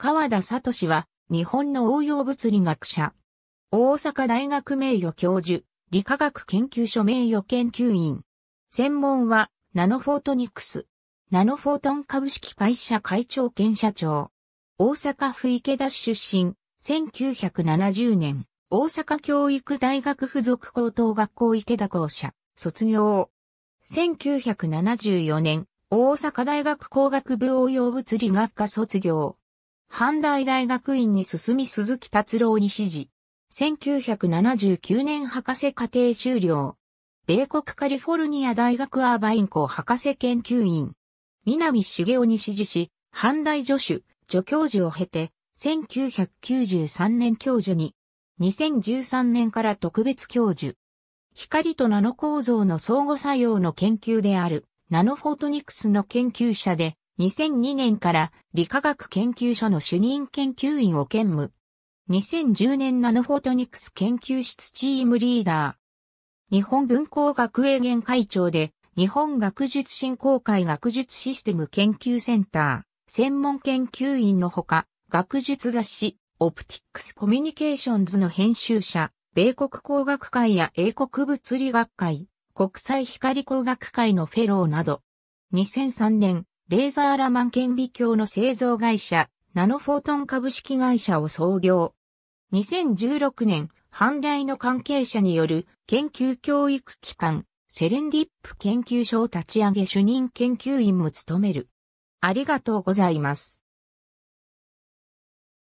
川田聡は、日本の応用物理学者。大阪大学名誉教授、理化学研究所名誉研究員。専門は、ナノフォートニクス。ナノフォートン株式会社会長兼社長。大阪府池田市出身。1970年、大阪教育大学附属高等学校池田校舎、卒業。1974年、大阪大学工学部応用物理学科卒業。阪大大学院に進み鈴木達郎に指示。1979年博士課程修了。米国カリフォルニア大学アーバイン校博士研究員。南茂雄に指示し、阪大助手、助教授を経て、1993年教授に、2013年から特別教授。光とナノ構造の相互作用の研究である、ナノフォトニクスの研究者で、2002年から理化学研究所の主任研究員を兼務。2010年ナノフォトニクス研究室チームリーダー。日本文工学営現会長で、日本学術振興会学術システム研究センター、専門研究員のほか、学術雑誌、オプティックスコミュニケーションズの編集者、米国工学会や英国物理学会、国際光工学会のフェローなど、2003年、レーザーラマン顕微鏡の製造会社、ナノフォートン株式会社を創業。2016年、反対の関係者による研究教育機関、セレンディップ研究所を立ち上げ主任研究員も務める。ありがとうございます。